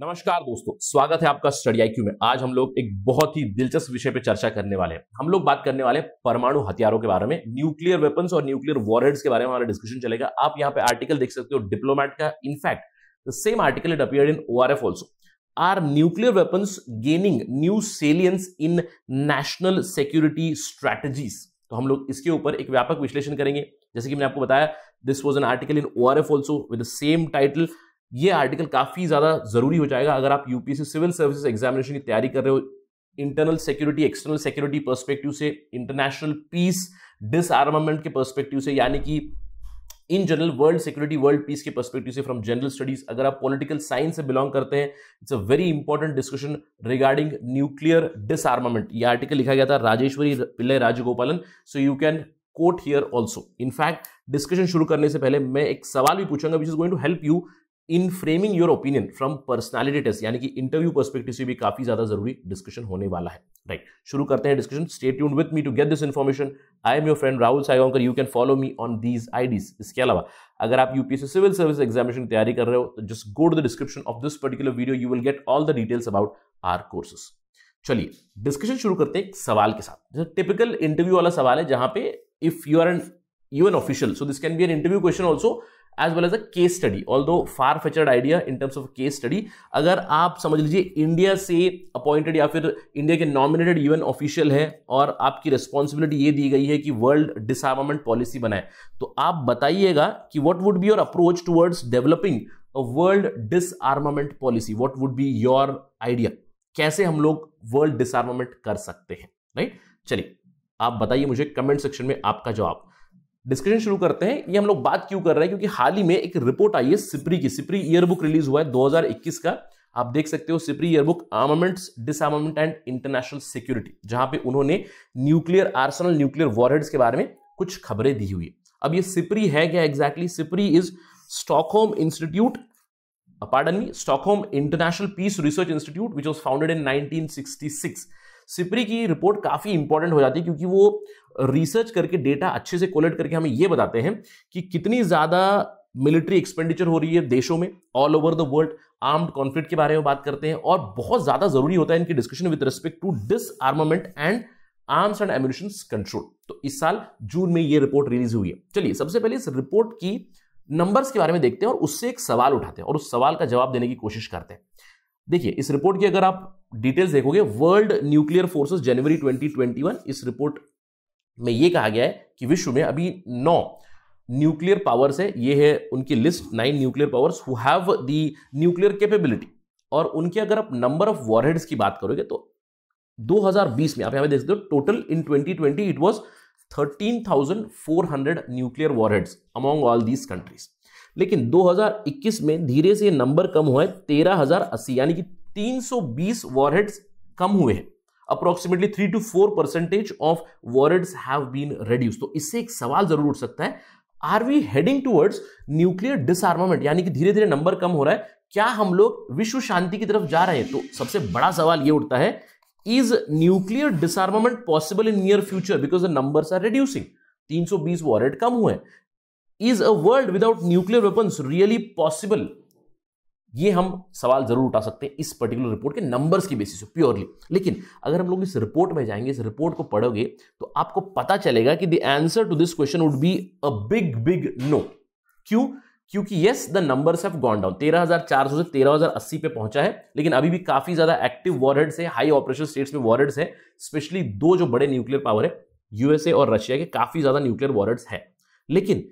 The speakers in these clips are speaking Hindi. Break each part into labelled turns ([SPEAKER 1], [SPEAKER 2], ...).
[SPEAKER 1] नमस्कार दोस्तों स्वागत है आपका स्टडी आई में आज हम लोग एक बहुत ही दिलचस्प विषय पर चर्चा करने वाले हैं हम लोग बात करने वाले परमाणु हथियारों के बारे में न्यूक्लियर वेपन्स और न्यूक्लियर वॉरहेड्स के बारे में हमारा डिस्कशन चलेगा आप यहाँ पे आर्टिकल देख सकते हो डिप्लोमैट का in fact the same article it appear in O R F also are nuclear weapons gaining new salience in national security strategies तो हम लोग इसके ऊपर एक व्यापक विश्लेषण करेंगे जैसे कि मैंने आपको बताया this was an article in O R F also with same title ये आर्टिकल काफ़ी ज़्यादा ज़रूरी हो जाएगा अगर आप यूपीएससी सिविल सर्विस एग्जामिनेशन की तैयारी कर रहे हो internal security external security perspective से इंटरनेशनल पीस डिसआर्मामेंट के पर्सपेक्टिव से यानी कि in general world security world peace के पर्सपेक्टिव से फ्रॉम जनरल स्टडीज अगर आप पॉलिटिकल साइंस से बिलोंग करते हैं it's a very important discussion regarding nuclear disarmament ये आर्टिकल लिखा गया था Rajeshwari Pillai Rajagopalan so you can quote here also in fact discussion शुरू करने से पहले मैं एक सवाल भी पूछूंगा which is going to help you in framing your opinion from personality test यानी कि इंटरव्यू परस्पेक्टिव से भी काफी ज्यादा जरूरी डिस्कशन होने वाला है राइट right. शुरू करते हैं discussion stay tuned with me to get this information I am your friend Rahul Saigaonkar you can follow me on these IDs इसके अलावा अगर आप यूपीएससी सिविल सर्विस एग्जामिनेशन की तैयारी कर रहे हो तो just go to the description of this particular video you will get all the details about our courses चलिए डिस्कशन शुरू करते हैं सवाल के साथ जैसे टिपिकल इंटरव्यू वाला सवाल है जहां पे if you are an U N official so this can be an interview question also as well as a case study although far fetched idea in terms of case study अगर आप समझ लीजिए इंडिया से अपॉइंटेड या फिर इंडिया के नॉमिनेटेड यूएन ऑफिशियल है और आपकी रिस्पॉन्सिबिलिटी ये दी गई है कि वर्ल्ड डिसआर्मेंट पॉलिसी बनाए तो आप बताइएगा कि what would be your approach towards developing world disarmament policy what would be your idea कैसे हम लोग वर्ल्ड डिसआर्मामेंट कर सकते हैं राइट चलिए आप बताइए मुझे कमेंट सेक्शन में आपका जवाब डिस्कशन शुरू करते हैं ये हम लोग बात क्यों कर रहे हैं क्योंकि हाल ही में एक रिपोर्ट आई है सिपरी की सिपरी ईयरबुक रिलीज हुआ है 2021 का आप देख सकते हो SIPRI yearbook armaments disarmament and international security जहां पे उन्होंने न्यूक्लियर आर्सनल न्यूक्लियर वॉरहेड्स के बारे में कुछ खबरें दी हुई है अब ये सिपरी है क्या exactly SIPRI is Stockholm institute pardon me Stockholm international peace research institute which was founded in nineteen SIPRI की रिपोर्ट काफ़ी इंपॉर्टेंट हो जाती है क्योंकि वो रिसर्च करके डेटा अच्छे से कोलेक्ट करके हमें ये बताते हैं कि कितनी ज़्यादा मिलिट्री एक्सपेंडिचर हो रही है देशों में all over the world armed conflict के बारे में बात करते हैं और बहुत ज़्यादा ज़रूरी होता है इनकी discussion with respect to disarmament and arms and ammunition control तो इस साल जून में ये रिपोर्ट रिलीज हुई है चलिए सबसे पहले इस रिपोर्ट की नंबर्स के बारे में देखते हैं और उससे एक सवाल उठाते हैं और उस सवाल का जवाब देने की कोशिश करते हैं देखिए इस रिपोर्ट की अगर आप डिटेल्स देखोगे वर्ल्ड न्यूक्लियर फोर्सेस जनवरी 2021 इस रिपोर्ट में यह कहा गया है कि विश्व में अभी नौ न्यूक्लियर पावर्स है ये है उनकी list nine nuclear powers who have the nuclear capability और उनके अगर आप नंबर ऑफ वॉरहेड्स की बात करोगे तो 2020 में आप यहाँ पे देख सकते हो total in 2020 it was 13,400 nuclear warheads among all these countries लेकिन 2021 में धीरे से नंबर कम हुआ है तेरह हजार अस्सी यानी कि 320 वॉरहेड्स कम हुए हैं approximately three two four percentage of warheads have been reduce तो इससे एक सवाल जरूर उठ सकता है are we heading towards nuclear disarmament यानी कि धीरे धीरे नंबर कम हो रहा है क्या हम लोग विश्व शांति की तरफ जा रहे हैं तो सबसे बड़ा सवाल ये उठता है is nuclear disarmament possible in near future because the numbers are reducing 320 warhead कम हुए is a world without nuclear weapons really possible ये हम सवाल जरूर उठा सकते हैं इस पर्टिकुलर रिपोर्ट के नंबर्स की बेसिस प्योरली लेकिन अगर हम लोग इस रिपोर्ट में जाएंगे इस रिपोर्ट को पढ़ोगे तो आपको पता चलेगा कि the answer to this question would be a big big no क्यों क्योंकि yes the numbers have gone down 13400 से 13080 पे पहुंचा है लेकिन अभी भी काफी ज्यादा एक्टिव वॉरहेड्स है हाई ऑपरेशन स्टेट्स में वॉरहेड्स है स्पेशली दो जो बड़े न्यूक्लियर पावर है यूएसए और रशिया के काफी ज्यादा न्यूक्लियर वॉरहेड्स है लेकिन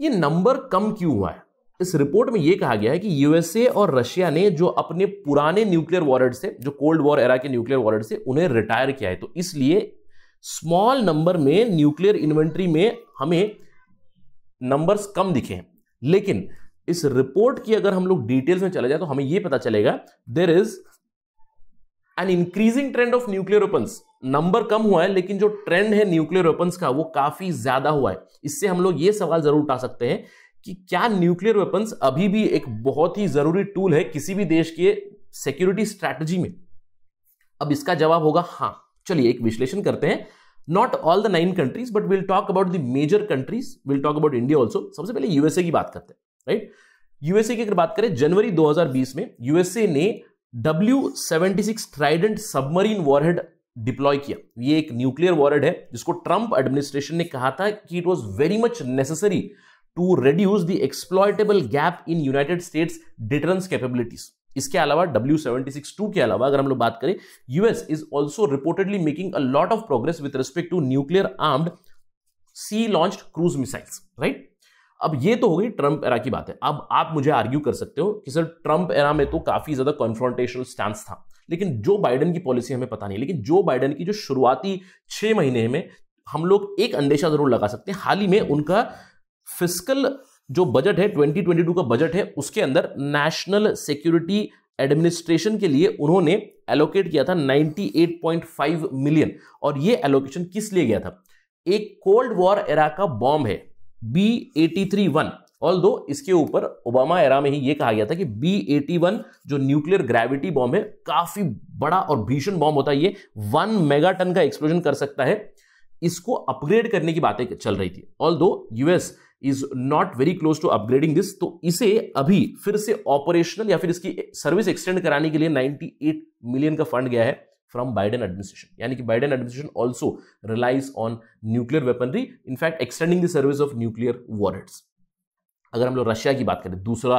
[SPEAKER 1] ये नंबर कम क्यों हुआ है इस रिपोर्ट में यह कहा गया है कि यूएसए और रशिया ने जो अपने पुराने न्यूक्लियर वॉरेट से जो कोल्ड वॉर एरा के न्यूक्लियर वॉरेट से उन्हें रिटायर किया है तो इसलिए स्मॉल नंबर में न्यूक्लियर इन्वेंट्री में हमें नंबर्स कम दिखे हैं लेकिन इस रिपोर्ट की अगर हम लोग डिटेल्स में चले जाए तो हमें यह पता चलेगा there is an increasing trend of nuclear weapon number कम हुआ है लेकिन जो ट्रेंड है न्यूक्लियर वेपन्स का वो काफी ज्यादा हुआ है इससे हम लोग ये सवाल जरूर उठा सकते हैं कि क्या न्यूक्लियर वेपन्स अभी भी एक बहुत ही जरूरी टूल है किसी भी देश के सिक्योरिटी स्ट्रेटजी में अब इसका जवाब होगा हाँ चलिए एक विश्लेषण करते हैं not all the nine countries but will talk about the major countries will talk about India also सबसे पहले यूएसए की बात करते हैं राइट यूएसए की अगर बात करें जनवरी 2020 में यूएसए ने W seventy six trident submarine warhead deploy किया ये एक न्यूक्लियर वॉरहेड है जिसको ट्रंप एडमिनिस्ट्रेशन ने कहा था कि it was very much necessary to reduce the exploitable gap in United States deterrence capabilities इसके अलावा डब्ल्यू सेवेंटी सिक्स टू के अलावा अगर हम लोग बात करें US is also reportedly making a lot of progress with respect to nuclear armed sea launch cruise missiles right अब ये तो हो गई ट्रंप एरा की बात है अब आप मुझे आर्ग्यू कर सकते हो कि सर ट्रंप एरा में तो काफी ज्यादा कॉन्फ्रंटेशनल स्टैंड था लेकिन जो बाइडन की पॉलिसी हमें पता नहीं लेकिन जो बाइडन की जो शुरुआती छह महीने में हम लोग एक अंदेशा जरूर लगा सकते हैं हाल ही में उनका फिजिकल जो बजट है 2022 का बजट है उसके अंदर नेशनल सिक्योरिटी एडमिनिस्ट्रेशन के लिए उन्होंने एलोकेट किया था 98.5 मिलियन और ये एलोकेशन किस लिए गया था एक कोल्ड वॉर एरा का बॉम्ब है B eighty three one although इसके ऊपर ओबामा एरा में ही ये कहा गया था कि बी एटी वन जो न्यूक्लियर ग्रेविटी बॉम्ब है काफी बड़ा और भीषण बॉम्ब होता है ये वन मेगा टन का एक्सप्लोजन कर सकता है इसको अपग्रेड करने की बातें चल रही थी although US is not very close to upgrading this तो इसे अभी फिर से ऑपरेशनल या फिर इसकी सर्विस एक्सटेंड कराने के लिए 98 मिलियन का फंड गया है फ्रॉम Biden एडमिनिस्ट्रेशन यानी कि Biden administration also relies on nuclear weaponry in fact extending the service of nuclear nuclear अगर हम लोग रशिया की बात करें दूसरा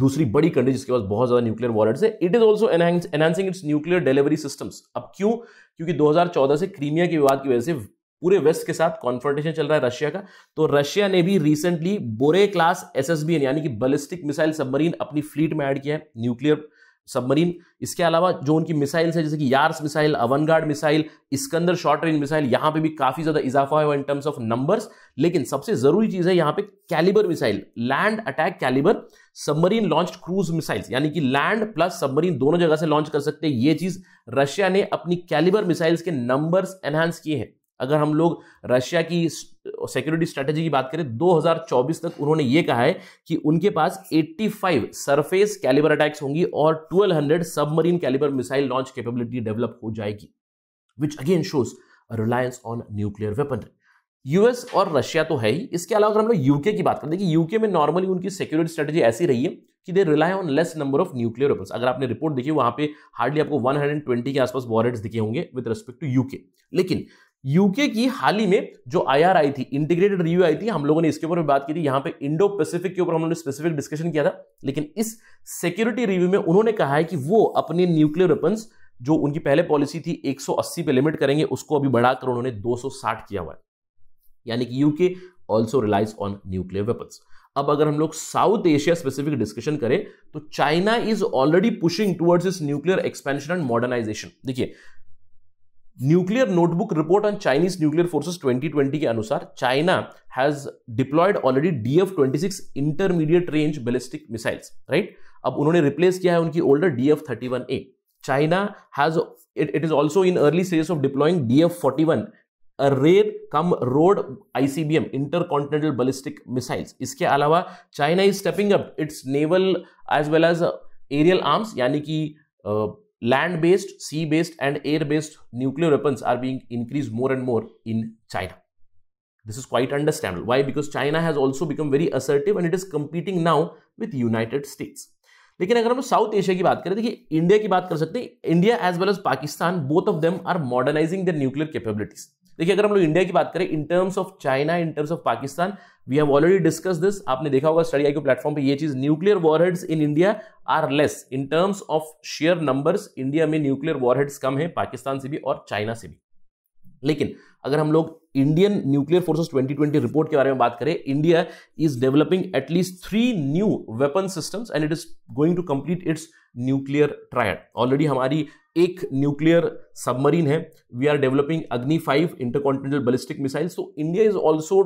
[SPEAKER 1] दूसरी बड़ी कंट्री जिसके पास बहुत ज़्यादा न्यूक्लियर वॉरेट्स है it is also enhancing its nuclear delivery systems अब क्यों क्योंकि 2014 से क्रीमिया के विवाद की वजह से पूरे वेस्ट के साथ कॉन्फ्रंटेशन चल रहा है रशिया का तो रशिया ने भी रिसेंटली बोरे क्लास एस यानी कि बलिस्टिक मिसाइल सबमरीन अपनी फ्लीट में ऐड किया है न्यूक्लियर सबमरीन इसके अलावा जो उनकी मिसाइल्स है जैसे कि Yars missile Avangard missile Iskander short range missile यहाँ पे भी काफ़ी ज़्यादा इजाफा हुआ इन टर्म्स ऑफ नंबर्स लेकिन सबसे ज़रूरी चीज़ है यहाँ पे Kalibr missile land attack Kalibr submarine launch cruise missiles यानी कि लैंड प्लस सबमरीन दोनों जगह से लॉन्च कर सकते हैं ये चीज़ रशिया ने अपनी कैलिबर मिसाइल्स के नंबर्स एनहांस किए हैं अगर हम लोग रशिया की सिक्योरिटी स्ट्रेटजी की बात करें 2024 तक उन्होंने ये कहा है कि उनके पास 85 सरफेस कैलिबर अटैक्स होंगी और 1200 submarine Kalibr missile launch capability develop हो जाएगी which again shows reliance on nuclear weapon US और रशिया तो है ही इसके अलावा अगर हम लोग यूके की बात करें देखिए कि यूके में नॉर्मली उनकी सिक्योरिटी स्ट्रेटजी ऐसी रही है कि they rely on less number of nuclear weapons अगर आपने रिपोर्ट देखी वहां पे हार्डली आपको 120 के आसपास वॉरेट्स दिखे होंगे विद रिस्पेक्ट टू यूके लेकिन यूके की हाल ही में जो आईआर आई थी इंटीग्रेटेड रिव्यू आई थी हम लोगों ने इसके ऊपर बात की थी यहां पे इंडो पैसिफिक के ऊपर हम लोगों ने स्पेसिफिक डिस्कशन किया था लेकिन इस सिक्योरिटी रिव्यू में उन्होंने कहा है कि वो अपने न्यूक्लियर वेपन्स जो उनकी पहले पॉलिसी थी 180 पे लिमिट करेंगे उसको अभी बढ़ाकर उन्होंने 260 किया हुआ है यानी कि UK also relies on nuclear weapons अब अगर हम लोग साउथ एशिया स्पेसिफिक डिस्कशन करें तो China is already pushing towards इस न्यूक्लियर एक्सपेंशन एंड मॉडर्नाइजेशन देखिए nuclear notebook report on Chinese nuclear forces 2020 के अनुसार China has deployed already DF 26 intermediate range ballistic missiles right अब उन्होंने रिप्लेस किया है उनकी older DF 31 A China has it it is also in early stage of deploying DF 41 rail cum road ICBM intercontinental ballistic missiles इसके अलावा China is stepping up its naval as well as aerial arms यानी कि land-based, sea-based and air-based nuclear weapons are being increased more and more in China. This is quite understandable. Why? Because China has also become very assertive and it is competing now with United States. लेकिन अगर हम साउथ एशिया की बात करें देखिए इंडिया की बात कर सकते हैं India as well as Pakistan both of them are modernizing nuclear capabilities देखिए अगर हम लोग इंडिया की बात करें in terms of China in terms of Pakistan we have already discuss this आपने देखा होगा स्टडी आई प्लेटफॉर्म पे ये चीज nuclear warheads in India are less in terms of share numbers India में न्यूक्लियर वॉरहेड्स कम है पाकिस्तान से भी और चाइना से भी लेकिन अगर हम लोग इंडियन न्यूक्लियर फोर्सेस 2020 रिपोर्ट के बारे में बात करें India is developing at least three new weapon systems and it is going to complete its nuclear triad already हमारी एक न्यूक्लियर सबमरीन है we are developing Agni five intercontinental ballistic missile so India is also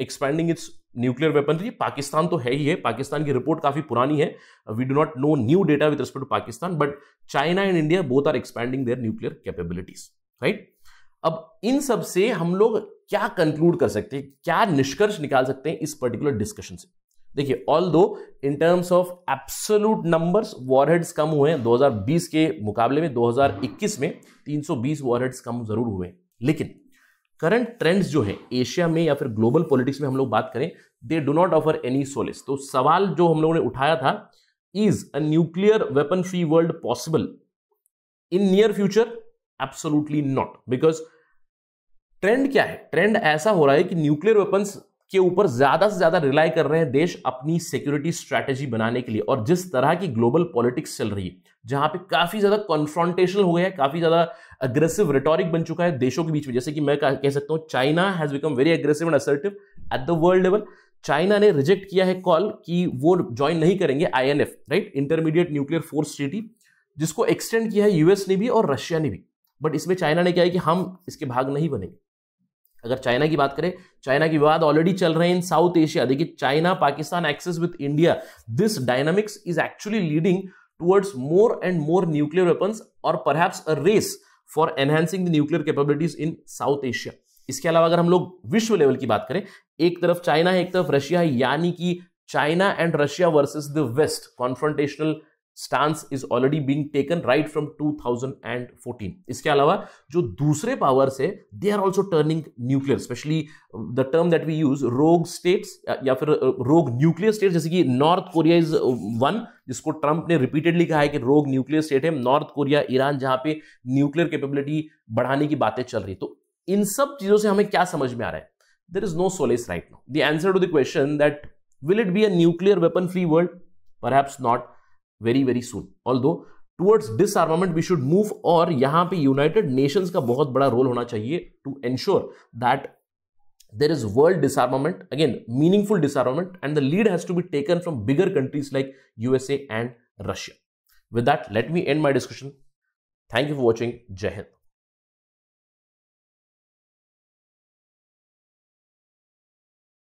[SPEAKER 1] expanding its nuclear weaponry Pakistan तो है ही है पाकिस्तान की रिपोर्ट काफी पुरानी है we do not know new data with respect to Pakistan but China and India both are expanding their nuclear capabilities right अब इन सब से हम लोग क्या कंक्लूड कर सकते हैं क्या निष्कर्ष निकाल सकते हैं इस पर्टिकुलर डिस्कशन से देखिए although in terms of absolute numbers warheads कम हुए हैं 2020 के मुकाबले में 2021 में 320 वॉरहेड्स कम जरूर हुए लेकिन करंट ट्रेंड्स जो है एशिया में या फिर ग्लोबल पॉलिटिक्स में हम लोग बात करें they do not offer any solace तो सवाल जो हम लोगों ने उठाया था is a nuclear weapon free world possible in near future absolutely not because trend क्या है ट्रेंड ऐसा हो रहा है कि न्यूक्लियर वेपन्स के ऊपर ज्यादा से ज्यादा रिलाई कर रहे हैं देश अपनी सिक्योरिटी स्ट्रैटेजी बनाने के लिए और जिस तरह की ग्लोबल पॉलिटिक्स चल रही है जहां पे काफी ज्यादा कॉन्फ्रॉन्टेशन हो गया है काफी ज्यादा अग्रेसिव रिटोरिक बन चुका है देशों के बीच में जैसे कि मैं कह सकता हूं China has become very aggressive and assertive at the world level China ने रिजेक्ट किया है कॉल कि वो ज्वाइन नहीं करेंगे INF right intermediate nuclear force treaty जिसको एक्सटेंड किया है यूएस ने भी और रशिया ने भी बट इसमें चाइना ने क्या है कि हम इसके भाग नहीं बनेंगे अगर चाइना की बात करें चाइना की विवाद ऑलरेडी चल रहे हैं इन साउथ एशिया देखिए China Pakistan axis with India this dynamics is actually leading towards more and more nuclear weapons or perhaps a race for enhancing the nuclear capabilities in South Asia इसके अलावा अगर हम लोग विश्व लेवल की बात करें एक तरफ चाइना है एक तरफ रशिया है यानी कि China and Russia versus the west confrontational stance is already being taken right from 2014 इसके अलावा जो दूसरे पावर्स है they are also turning nuclear specially the term that we use rogue states या फिर रोग न्यूक्लियर स्टेट जैसे कि नॉर्थ कोरिया इज वन जिसको ट्रंप ने रिपीटेडली कहा है कि रोग न्यूक्लियर स्टेट है नॉर्थ कोरिया ईरान जहां पे न्यूक्लियर कैपेबिलिटी बढ़ाने की बातें चल रही तो इन सब चीजों से हमें क्या समझ में आ रहा है there is no solace right no the answer to the question that will it be a nuclear weapon free world पर not very very soon although towards disarmament we should move, or यहां United Nations' नेशंस का बहुत बड़ा रोल होना चाहिए to ensure that there is world disarmament again meaningful disarmament and the lead has to be taken from bigger countries like usa and russia with that let me end my discussion thank you for watching jai hind